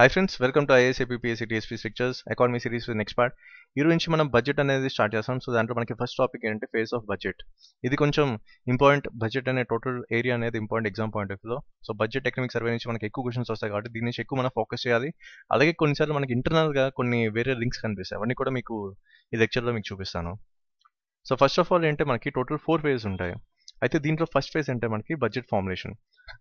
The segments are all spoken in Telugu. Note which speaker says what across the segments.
Speaker 1: high friends welcome to ISAP PSC TSP structures economy series next part ఈ నుంచి మనం బడ్జెట్ అనేది స్టార్ట్ చేస్తాం సో దాంట్లో మనకి ఫస్ట్ టాపిక్ ఏంటంటే ఫేస్ ఆఫ్ బడ్జెట్ ఇది కొంచెం ఇంపార్టెంట్ బడ్జెట్ అనే టోటల్ ఏరియా అనేది ఇంపార్టెంట్ ఎగ్జామ్ పాయింట్ ఆఫ్ వ్యూలో సో బడ్జెట్ ఎకనమిక్ సర్వే నుంచి మనకి ఎక్కువ క్వశ్చన్స్ వస్తాయి కాబట్టి దీని నుంచి ఎక్కువ మనం ఫోకస్ చేయాలి అలాగే కొన్నిసార్లు మనకి ఇంటర్నల్గా కొన్ని వేరే లింక్స్ కనిపిస్తాయి అవన్నీ కూడా మీకు ఈ లెక్చర్లో మీకు చూపిస్తాను సో ఫస్ట్ ఆఫ్ ఆల్ ఏంటంటే మనకి టోటల్ ఫోర్ ఫేజ్ ఉంటాయి అయితే దీంట్లో ఫస్ట్ ఫేజ్ అంటే మనకి బడ్జెట్ ఫార్ములేషన్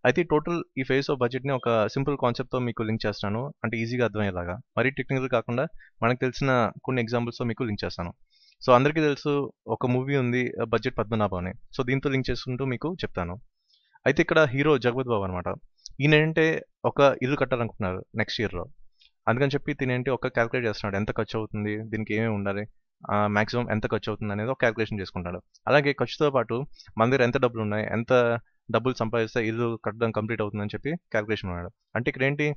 Speaker 1: అయితే టోటల్ ఈ ఫేజ్ ఆఫ్ బడ్జెట్ని ఒక సింపుల్ కాన్సెప్ట్తో మీకు లింక్ చేస్తాను అంటే ఈజీగా అర్థమయ్యేలాగా మరీ టెక్నికల్ కాకుండా మనకు తెలిసిన కొన్ని ఎగ్జాంపుల్స్తో మీకు లింక్ చేస్తాను సో అందరికీ తెలుసు ఒక మూవీ ఉంది బడ్జెట్ పద్మనాభం అని సో దీంతో లింక్ చేసుకుంటూ మీకు చెప్తాను అయితే ఇక్కడ హీరో జగపతి బాబు అనమాట ఈయన ఏంటంటే ఒక ఇల్లు కట్టాలనుకుంటున్నారు నెక్స్ట్ ఇయర్లో అందుకని చెప్పి తినేంటి ఒక క్యాలిక్యులేట్ చేస్తున్నాడు ఎంత ఖర్చు అవుతుంది దీనికి ఏమేమి ఉండాలి మ్యాక్సిమం ఎంత ఖర్చు అవుతుంది అనేది ఒక క్యాల్కులేషన్ చేసుకుంటాడు అలాగే ఖర్చుతో పాటు మన దగ్గర ఎంత డబ్బులు ఉన్నాయి ఎంత డబ్బులు సంపాదిస్తే ఇల్లు కట్టడం కంప్లీట్ అవుతుందని చెప్పి క్యాలిక్యులేషన్ ఉన్నాడు అంటే ఇక్కడ ఏంటి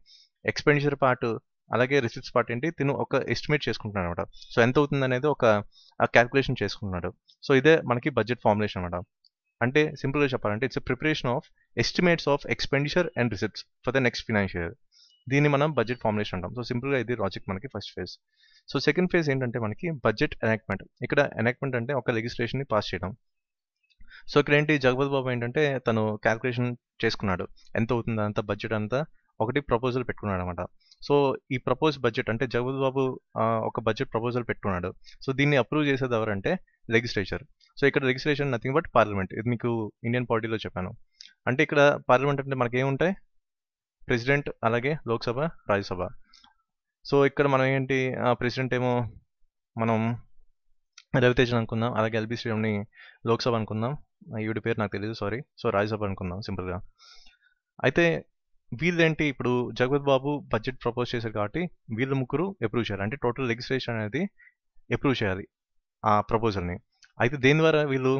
Speaker 1: ఎక్స్పెండిచర్ పార్ట్ అలాగే రిసిప్ట్స్ పార్ట్ ఏంటి తిను ఒక ఎస్టిమేట్ చేసుకుంటున్నాడు అనమాట సో ఎంత అవుతుంది అనేది ఒక క్యాల్కులేషన్ చేసుకుంటున్నాడు సో ఇదే మనకి బడ్జెట్ ఫార్ములేషన్ అనమాట అంటే సింపుల్గా చెప్పాలంటే it's preparation of estimates of expenditure and receipts for the next financial దీన్ని మనం బడ్జెట్ ఫార్ములేషన్ అంటాం సో సింపుల్గా ఇది రాజెక్ట్ మనకి first phase so second phase ఏంటంటే మనకి బడ్జెట్ ఎనాక్ట్మెంట్ ఇక్కడ ఎనాక్ట్మెంట్ అంటే ఒక లెజిస్లేషన్ని పాస్ చేయడం సో ఇక్కడ ఏంటి జగపత్ బాబు ఏంటంటే తను క్యాల్కులేషన్ చేసుకున్నాడు ఎంత అవుతుంది అంత బడ్జెట్ అంతా ఒకటి ప్రపోజల్ పెట్టుకున్నాడు అనమాట సో ఈ ప్రపోజ్ బడ్జెట్ అంటే జగపత్ బాబు ఒక బడ్జెట్ ప్రపోజల్ పెట్టుకున్నాడు సో దీన్ని అప్రూవ్ చేసేది ఎవరంటే లెజిస్లేచర్ సో ఇక్కడ లెజిస్లేషన్ నథింగ్ బట్ పార్లమెంట్ ఇది మీకు ఇండియన్ పార్టీలో చెప్పాను అంటే ఇక్కడ పార్లమెంట్ అంటే మనకి ఏముంటాయి ప్రెసిడెంట్ అలాగే లోక్సభ రాజ్యసభ సో ఇక్కడ మనం ఏంటి ప్రెసిడెంట్ ఏమో మనం రవితేజన్ అనుకుందాం అలాగే ఎల్బీ శ్రీరామ్ని లోక్సభ అనుకుందాం ఈవిడ పేరు నాకు తెలియదు సారీ సో రాజ్యసభ అనుకుందాం సింపుల్గా అయితే వీళ్ళేంటి ఇప్పుడు జగవత్ బాబు బడ్జెట్ ప్రపోజ్ చేశారు కాబట్టి వీళ్ళు ముగ్గురు అప్రూవ్ చేయాలి అంటే టోటల్ లెగిస్లేషన్ అనేది అప్రూవ్ చేయాలి ఆ ప్రపోజల్ని అయితే దేని ద్వారా వీళ్ళు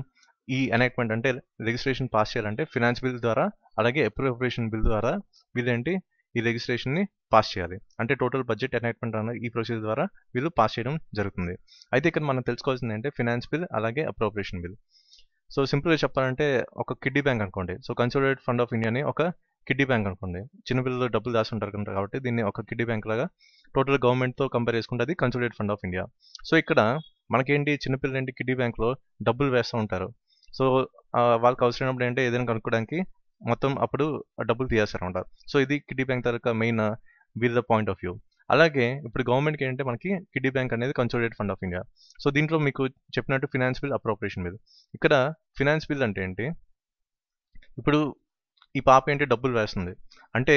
Speaker 1: ఈ ఎనాక్ట్మెంట్ అంటే లెజిస్ట్రేషన్ పాస్ చేయాలంటే ఫినాన్స్ బిల్ ద్వారా అలాగే అప్రూవేషన్ బిల్ ద్వారా వీళ్ళేంటి ఈ లెజిస్ట్రేషన్ని పాస్ చేయాలి అంటే టోటల్ బడ్జెట్ ఎనైట్మెంట్ అన్న ఈ ప్రొసీజర్ ద్వారా వీళ్ళు పాస్ చేయడం జరుగుతుంది అయితే ఇక్కడ మనం తెలుసుకోవాల్సింది అంటే ఫినాన్స్ బిల్ అలాగే అప్రోపరేషన్ బిల్ సో సింపుల్గా చెప్పాలంటే ఒక కిడ్డీ బ్యాంక్ అనుకోండి సో కన్సోలిడేట్ ఫండ్ ఆఫ్ ఇండియాని ఒక కిడ్డీ బ్యాంక్ అనుకోండి చిన్నపిల్లలు డబ్బులు దాస్తుంటారు ఉంటారు కనుక కాబట్టి దీన్ని ఒక కిడ్డీ బ్యాంక్ లాగా టోటల్ గవర్నమెంట్తో కంపేర్ చేసుకుంటే అది consolidate fund of India so ఇక్కడ మనకేంటి చిన్నపిల్లలు ఏంటి కిడ్డీ బ్యాంక్లో డబ్బులు వేస్తూ ఉంటారు సో వాళ్ళకి అవసరమైనప్పుడు ఏంటంటే ఏదైనా కనుక్కోవడానికి మొత్తం అప్పుడు డబ్బులు తీయాల్సి ఉంటారు సో ఇది కిడ్డీ బ్యాంక్ తాలూకా main with the point of view అలాగే ఇప్పుడు గవర్నమెంట్కి ఏంటంటే మనకి కిడ్డీ బ్యాంక్ అనేది consolidate fund of India so దీంట్లో మీకు చెప్పినట్టు ఫినాన్స్ బిల్ అప్రోపరేషన్ బిల్ ఇక్కడ ఫినాన్స్ బిల్ అంటే ఏంటి ఇప్పుడు ఈ పాప ఏంటి డబ్బులు వేస్తుంది అంటే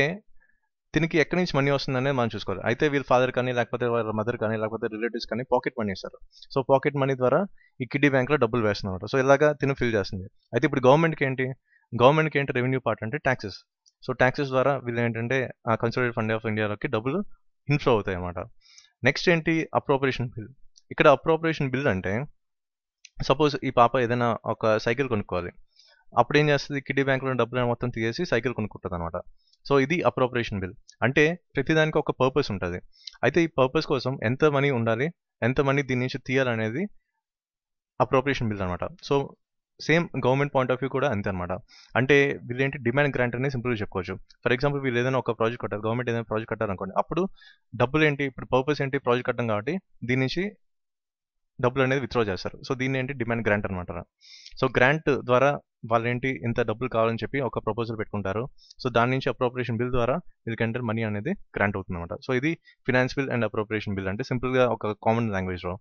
Speaker 1: దీనికి ఎక్కడి నుంచి మనీ వస్తుందనే మనం చూసుకోవాలి అయితే వీళ్ళ ఫాదర్ కానీ లేకపోతే వాళ్ళ మదర్ కానీ లేకపోతే రిలేటివ్స్ కానీ పాకెట్ మనీ ఇస్తారు సో పాకెట్ మనీ ద్వారా ఈ కిడ్డీ బ్యాంక్లో డబ్బులు వేస్తున్నమాట సో ఇలాగా తిను ఫిల్ చేస్తుంది అయితే ఇప్పుడు గవర్నమెంట్కి ఏంటి గవర్నమెంట్కి ఏంటి రెవెన్యూ పార్ట్ అంటే ట్యాక్సెస్ సో ట్యాక్సెస్ ద్వారా వీళ్ళు ఏంటంటే ఆ కన్సల్టెడ్ ఫండ్ ఆఫ్ ఇండియాలోకి డబ్బులు ఇన్ఫ్లో అవుతాయి అన్నమాట నెక్స్ట్ ఏంటి అప్రోపరేషన్ బిల్ ఇక్కడ అప్రోపరేషన్ బిల్ అంటే సపోజ్ ఈ పాప ఏదైనా ఒక సైకిల్ కొనుక్కోవాలి అప్పుడు ఏం చేస్తుంది కిడ్డీ బ్యాంక్లో డబ్బులు మొత్తం తీసేసి సైకిల్ కొనుక్కుంటుంది అనమాట సో ఇది అప్రోపరేషన్ బిల్ అంటే ప్రతిదానికి ఒక పర్పస్ ఉంటుంది అయితే ఈ పర్పస్ కోసం ఎంత మనీ ఉండాలి ఎంత మనీ దీని నుంచి తీయాలనేది అప్రోపరేషన్ బిల్ అనమాట so same government point of view కూడా అంతే అనమాట అంటే వీళ్ళేంటి డిమాండ్ గ్రాంట్ అనేది సింపుల్గా చెప్పుకోవచ్చు ఫర్ ఎగ్జాంపుల్ వీళ్ళు ఏదైనా ఒక ప్రాజెక్ట్ కట్టారు గవర్నమెంట్ ఏదైనా ప్రాజెక్ట్ కట్టారనుకోండి అప్పుడు డబ్బులు ఏంటి ఇప్పుడు పర్పస్ ఏంటి ప్రాజెక్ట్ కట్టడం కాబట్టి దీని నుంచి డబ్బులు అనేది విత్డ్రా చేస్తారు సో దీన్ని ఏంటి డిమాండ్ గ్రాంట్ అనమాట సో గ్రాంట్ ద్వారా వాళ్ళు ఏంటి ఇంత డబ్బులు కావాలని చెప్పి ఒక ప్రపోజల్ పెట్టుకుంటారు సో దాని నుంచి అప్రోపరేషన్ బిల్ ద్వారా వీళ్ళకంటే మనీ అనేది గ్రాంట్ అవుతుంది అనమాట సో ఇది finance bill and appropriation bill అంటే సింపుల్గా ఒక కామన్ లాంగ్వేజ్లో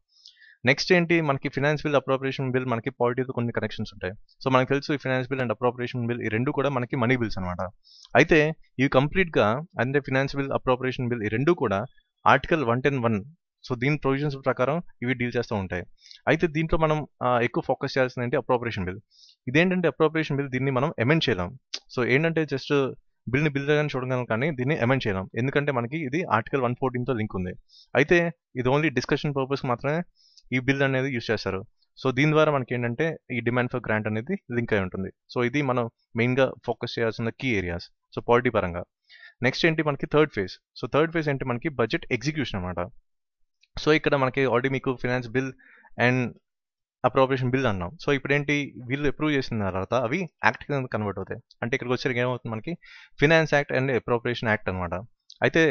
Speaker 1: నెక్స్ట్ ఏంటి మనకి ఫినాన్స్ బిల్ అప్రోపరేషన్ బిల్ మనకి పాలిటీతో కొన్ని కనెక్షన్స్ ఉంటాయి సో మనకు తెలుసు finance bill and appropriation bill ఈ రెండు కూడా మనకి మనీ బిల్స్ అనమాట అయితే ఇవి కంప్లీట్గా అంటే ఫినాన్స్ బిల్ అప్రోపరేషన్ బిల్ ఈ రెండు కూడా article one ten one so దీని ప్రొవిజన్స్ ప్రకారం ఇవి డీల్ చేస్తూ ఉంటాయి అయితే దీంట్లో మనం ఎక్కువ ఫోకస్ చేయాల్సింది ఏంటి అప్రోపరేషన్ బిల్ ఇదేంటంటే అప్రోపరేషన్ బిల్ దీన్ని మనం అమెండ్ చేయలేం సో ఏంటంటే జస్ట్ బిల్ని బిల్ కానీ చూడగలం కానీ దీన్ని అమెండ్ చేయలేం ఎందుకంటే మనకి ఇది ఆర్టికల్ వన్ ఫోర్టీన్తో లింక్ ఉంది అయితే ఇది ఓన్లీ డిస్కషన్ పర్పస్ మాత్రమే ఈ బిల్ అనేది యూస్ చేస్తారు సో దీని ద్వారా మనకి ఏంటంటే ఈ డిమాండ్ ఫర్ గ్రాంట్ అనేది లింక్ అయి ఉంటుంది సో ఇది మనం మెయిన్గా ఫోకస్ చేయాల్సిన కీ ఏరియాస్ సో పాలిటీ పరంగా నెక్స్ట్ ఏంటి మనకి third phase so third phase ఏంటి మనకి బడ్జెట్ ఎగ్జిక్యూషన్ అనమాట సో ఇక్కడ మనకి ఆల్రెడీ మీకు finance bill and appropriation bill అన్నాం సో ఇప్పుడు ఏంటి బిల్ అప్రూవ్ చేసిన తర్వాత అవి యాక్ట్ కన్వర్ట్ అవుతాయి అంటే ఇక్కడికి వచ్చేసరికి ఏమవుతుంది మనకి finance act and appropriation act అనమాట అయితే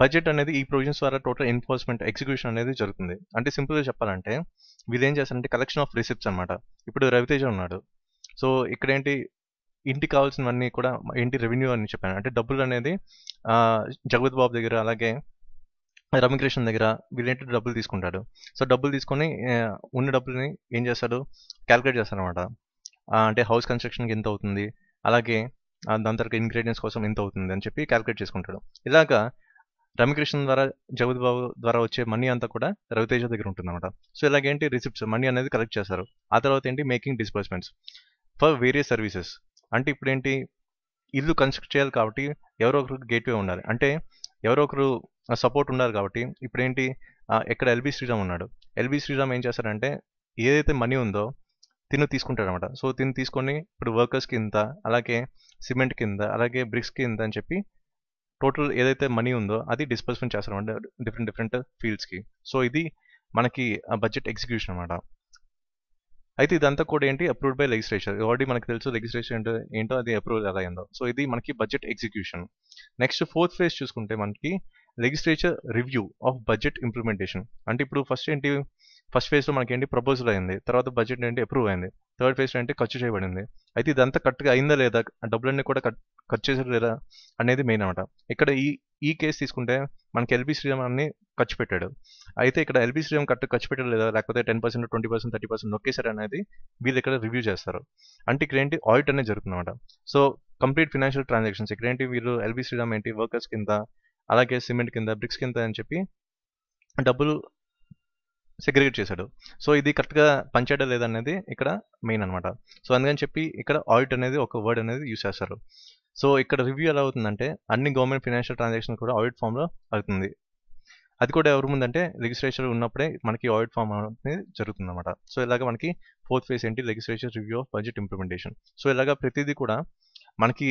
Speaker 1: బడ్జెట్ అనేది ఈ ప్రొవిజన్స్ ద్వారా టోటల్ ఎన్ఫోర్స్మెంట్ ఎగ్జిక్యూషన్ అనేది జరుగుతుంది అంటే సింపుల్గా చెప్పాలంటే ఏం చేస్తారంటే కలెక్షన్ ఆఫ్ రిసిప్ట్స్ అనమాట ఇప్పుడు రవితేజ ఉన్నాడు సో ఇక్కడ ఏంటి ఇంటికి కావాల్సినవన్నీ కూడా ఏంటి రెవెన్యూ అని చెప్పాను అంటే డబ్బులు అనేది జగవత్ బాబు దగ్గర అలాగే రమ్యకృష్ణ దగ్గర వీళ్ళేంటి డబ్బులు తీసుకుంటాడు సో డబ్బులు తీసుకొని ఉన్న డబ్బుల్ని ఏం చేస్తాడు క్యాల్కులేట్ చేస్తాడు అనమాట అంటే హౌస్ కన్స్ట్రక్షన్కి ఎంత అవుతుంది అలాగే దాని తర్వాత ఇంగ్రీడియంట్స్ కోసం ఎంత అవుతుంది అని చెప్పి క్యాల్కులేట్ చేసుకుంటాడు ఇలాగా రమ్యకృష్ణ ద్వారా జగపతి బాబు ద్వారా వచ్చే మనీ అంతా కూడా రవితేజ దగ్గర ఉంటుందన్నమాట సో ఇలాగేంటి రిసిప్ట్స్ మనీ అనేది కలెక్ట్ చేస్తారు ఆ తర్వాత ఏంటి making disbursements for various services అంటే ఇప్పుడు ఏంటి ఇల్లు కన్స్ట్రక్ట్ చేయాలి కాబట్టి ఎవరో ఒకరు గేట్వే ఉండాలి అంటే ఎవరో ఒకరు సపోర్ట్ ఉండాలి కాబట్టి ఇప్పుడు ఏంటి ఎక్కడ ఎల్బీ శ్రీరామ్ ఉన్నాడు ఎల్బీ శ్రీరామ్ ఏం చేస్తారంటే ఏదైతే మనీ ఉందో తిను తీసుకుంటాడనమాట సో తిను తీసుకొని ఇప్పుడు వర్కర్స్ కింద అలాగే సిమెంట్ కింద అలాగే బ్రిక్స్ కింద అని చెప్పి టోటల్ ఏదైతే మనీ ఉందో అది డిస్పర్స్మెంట్ అంటే డిఫరెంట్ డిఫరెంట్ ఫీల్డ్స్కి సో ఇది మనకి బడ్జెట్ ఎగ్జిక్యూషన్ అనమాట అయితే ఇదంతా కూడా ఏంటి అప్రూవ్డ్ బై లెజిస్లేచర్ ఆల్రెడీ మనకి తెలుసు లెజిస్లేషన్ ఏంటో ఏంటో అది అప్రూవల్ ఎలా అయిందో సో ఇది మనకి budget execution next fourth phase చూసుకుంటే మనకి legislature review of budget implementation అంటే ఇప్పుడు ఫస్ట్ ఏంటి ఫస్ట్ ఫేజ్లో మనకి ఏంటి ప్రపోజల్ అయింది తర్వాత బడ్జెట్ ఏంటి అప్రూవ్ అయింది థర్డ్ ఫేజ్లో ఏంటి ఖర్చు చేయబడింది అయితే ఇదంతా కరెక్ట్గా అయిందా లేదా డబ్బులన్నీ కూడా ఖర్చు చేసారు లేదా అనేది మెయిన్ అనమాట ఇక్కడ ఈ ఈ కేసు తీసుకుంటే మనకి ఎల్బీ అన్ని ఖర్చు పెట్టాడు అయితే ఇక్కడ ఎల్బీ శ్రీరామ్ కరెక్ట్ ఖర్చు పెట్టాడు లేదా లేకపోతే ten percent twenty percent thirty percent నొక్కేశారు అనేది వీళ్ళు ఇక్కడ రివ్యూ చేస్తారు అంటే ఇక్కడ ఏంటి ఆడిట్ అనేది జరుగుతుందన్నమాట సో కంప్లీట్ ఫినాన్షియల్ ట్రాన్సాక్షన్స్ ఇక్కడ ఏంటి వీళ్ళు ఎల్బీ శ్రీరామ్ ఏంటి వర్కర్స్ కింద అలాగే సిమెంట్ కింద బ్రిక్స్ కింద అని చెప్పి డబ్బులు సెగ్రిగేట్ చేశాడు సో ఇది కరెక్ట్గా పనిచేయడం లేదనేది ఇక్కడ మెయిన్ అనమాట సో అందుకని చెప్పి ఇక్కడ ఆడిట్ అనేది ఒక వర్డ్ అనేది యూస్ చేస్తారు సో ఇక్కడ రివ్యూ ఎలా అవుతుందంటే అన్ని గవర్నమెంట్ ఫైనాన్షియల్ ట్రాన్సాక్షన్ కూడా ఆడిట్ ఫామ్లో అవుతుంది అది కూడా ఎవరు ముందంటే రిజిస్ట్రేషన్ ఉన్నప్పుడే మనకి ఆడిట్ ఫామ్ అనేది జరుగుతుంది అనమాట సో ఇలాగ మనకి ఫోర్త్ ఫేజ్ ఏంటి legislation review of budget implementation so ఇలాగ ప్రతిదీ కూడా మనకి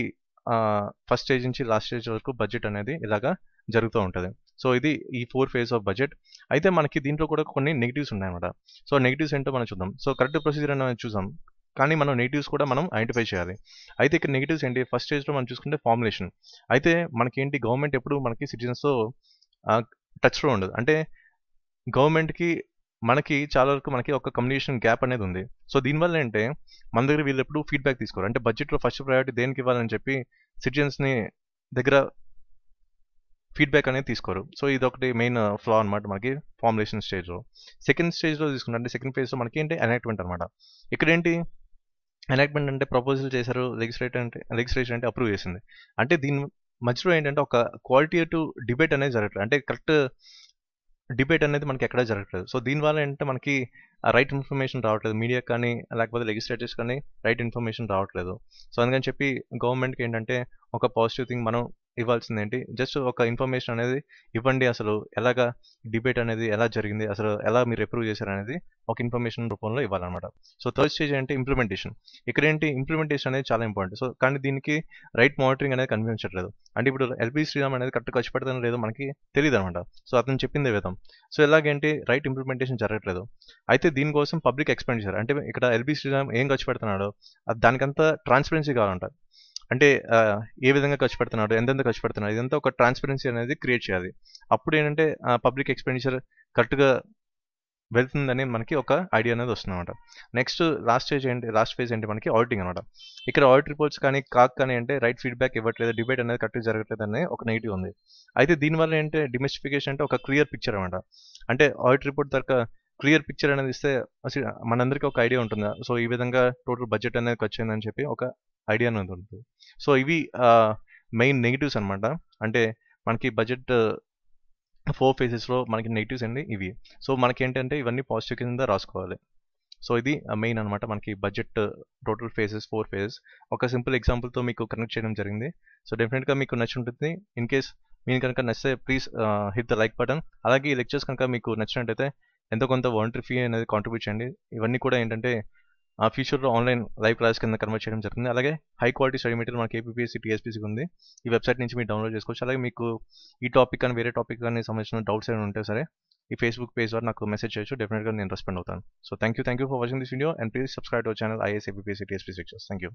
Speaker 1: ఫస్ట్ స్టేజ్ నుంచి లాస్ట్ స్టేజ్ వరకు బడ్జెట్ అనేది ఇలాగా జరుగుతూ ఉంటుంది సో ఇది ఈ ఫోర్ ఫేజ్ ఆఫ్ బడ్జెట్ అయితే మనకి దీంట్లో కూడా కొన్ని నెగిటివ్స్ ఉన్నాయన్నమాట సో నెగిటివ్స్ ఏంటో మనం చూద్దాం సో కరెక్ట్ ప్రొసీజర్ అనేది చూసాం కానీ మనం నెగిటివ్స్ కూడా మనం ఐడెంటిఫై చేయాలి అయితే ఇక్కడ నెగిటివ్స్ ఏంటి ఫస్ట్ స్టేజ్లో మనం చూసుకుంటే ఫార్ములేషన్ అయితే మనకి ఏంటి గవర్నమెంట్ ఎప్పుడు మనకి సిటిజన్స్తో టచ్లో ఉండదు అంటే గవర్నమెంట్కి మనకి చాలా వరకు మనకి ఒక కమ్యూనికేషన్ గ్యాప్ అనేది ఉంది సో దీనివల్ల ఏంటంటే మన దగ్గర వీళ్ళు ఎప్పుడు ఫీడ్బ్యాక్ తీసుకోరు అంటే బడ్జెట్లో ఫస్ట్ ప్రయారిటీ దేనికి ఇవ్వాలని చెప్పి సిటిజన్స్ని దగ్గర ఫీడ్బ్యాక్ అనేది తీసుకోరు సో ఇది ఒకటి మెయిన్ uh, ఫ్లా అనమాట మనకి ఫార్ములేషన్ స్టేజ్లో సెకండ్ స్టేజ్లో తీసుకుంటే అంటే సెకండ్ ఫేజ్లో మనకి ఏంటి ఎనాక్ట్మెంట్ అనమాట ఇక్కడ ఏంటి ఎనాక్ట్మెంట్ అంటే ప్రపోజల్ చేశారు లెగిస్లేటర్ అంటే లెగిస్లేషన్ అంటే అప్రూవ్ చేసింది అంటే దీని మధ్యలో ఏంటంటే ఒక క్వాలిటీ టు డిబేట్ అనేది జరగట్లేదు అంటే కరెక్ట్ డిబేట్ అనేది మనకి ఎక్కడ జరగట్లేదు సో దీనివల్ల ఏంటంటే మనకి రైట్ ఇన్ఫర్మేషన్ రావట్లేదు మీడియా కానీ లేకపోతే లెజిస్లేటర్స్ కానీ రైట్ ఇన్ఫర్మేషన్ రావట్లేదు సో అందుకని చెప్పి గవర్నమెంట్కి ఏంటంటే ఒక పాజిటివ్ థింగ్ మనం ఇవ్వాల్సింది ఏంటి జస్ట్ ఒక ఇన్ఫర్మేషన్ అనేది ఇవ్వండి అసలు ఎలాగా డిబేట్ అనేది ఎలా జరిగింది అసలు ఎలా మీరు ఎప్రూవ్ చేశారు అనేది ఒక ఇన్ఫర్మేషన్ రూపంలో ఇవ్వాలన్నమాట సో థర్డ్ స్టేజ్ ఏంటి ఇంప్లిమెంటేషన్ ఇక్కడ ఏంటి ఇంప్లిమెంటేషన్ అనేది చాలా ఇంపార్టెంట్ సో కానీ దీనికి రైట్ మానిటరింగ్ అనేది కనిపించట్లేదు అంటే ఇప్పుడు ఎల్పి శ్రీరామ్ అనేది కరెక్ట్ ఖర్చు పెడతానో లేదో మనకి తెలియదు అనమాట సో అతను చెప్పిందే విధం సో ఎలాగేంటి రైట్ ఇంప్లిమెంటేషన్ జరగట్లేదు అయితే దీనికోసం పబ్లిక్ ఎక్స్పెండిచర్ అంటే ఇక్కడ ఎల్బీ శ్రీరామ్ ఏం ఖర్చు పెడుతున్నాడో దానికంతా ట్రాన్స్పరెన్సీ కావాలంట అంటే ఏ విధంగా ఖర్చు పెడుతున్నాడు ఎంతెంత ఖర్చు పెడుతున్నాడు ఇదంతా ఒక ట్రాన్స్పరెన్సీ అనేది క్రియేట్ చేయాలి అప్పుడు ఏంటంటే పబ్లిక్ ఎక్స్పెండిచర్ కరెక్ట్గా వెళ్తుందని మనకి ఒక ఐడియా అనేది వస్తుందన్నమాట నెక్స్ట్ లాస్ట్ స్టేజ్ ఏంటి లాస్ట్ ఫేజ్ ఏంటి మనకి ఆడిటింగ్ అనమాట ఇక్కడ ఆడిట్ రిపోర్ట్స్ కానీ కాక్ కానీ అంటే రైట్ ఫీడ్బ్యాక్ ఇవ్వట్లేదు డిబేట్ అనేది కరెక్ట్గా జరగట్లేదు అనే ఒక నెగిటివ్ ఉంది అయితే దీనివల్ల ఏంటంటే డిమెస్టిఫికేషన్ అంటే ఒక క్లియర్ పిక్చర్ అనమాట అంటే ఆడిట్ రిపోర్ట్ దగ్గర క్లియర్ పిక్చర్ అనేది ఇస్తే మనందరికీ ఒక ఐడియా ఉంటుందా సో ఈ విధంగా టోటల్ బడ్జెట్ అనేది ఖర్చు అయిందని చెప్పి ఒక ఐడియా అనేది ఉంటుంది సో ఇవి మెయిన్ నెగిటివ్స్ అనమాట అంటే మనకి బడ్జెట్ ఫోర్ ఫేజెస్లో మనకి నెగిటివ్స్ అండి ఇవి సో మనకి ఏంటంటే ఇవన్నీ పాజిటివ్ కింద రాసుకోవాలి సో ఇది మెయిన్ అనమాట మనకి budget total phases four phases ఒక సింపుల్ ఎగ్జాంపుల్తో మీకు కనెక్ట్ చేయడం జరిగింది సో డెఫినెట్గా మీకు ఉంటుంది ఇన్ కేస్ మీరు కనుక నచ్చితే please hit the like button అలాగే ఈ లెక్చర్స్ కనుక మీకు నచ్చినట్టయితే ఎంతో కొంత వాలంటరీ ఫీ అనేది కాంట్రిబ్యూట్ చేయండి ఇవన్నీ కూడా ఏంటంటే ఆ ఫ్యూచర్లో ఆన్లైన్ లైవ్ క్లాస్ కింద కన్వర్ట్ చేయడం జరుగుతుంది అలాగే హై క్వాలిటీ స్టడీ మెటీరియల్ మనకి ఏపీఎస్సీ టీఎస్పీసీ ఉంది ఈ వెబ్సైట్ నుంచి మీరు డౌన్లోడ్ చేసుకోవచ్చు అలాగే మీకు ఈ టాపిక్ కానీ వేరే టాపిక్ కానీ సంబంధించిన డౌట్స్ ఏమైనా ఉంటే సరే ఈ ఫేస్బుక్ పేజ్ ద్వారా నాకు మెసేజ్ చేయొచ్చు డెఫినెట్గా నేను రెస్పాండ్ అవుతాను so thank you thank you for watching this video and please subscribe our channel IS APPSC TSP thank you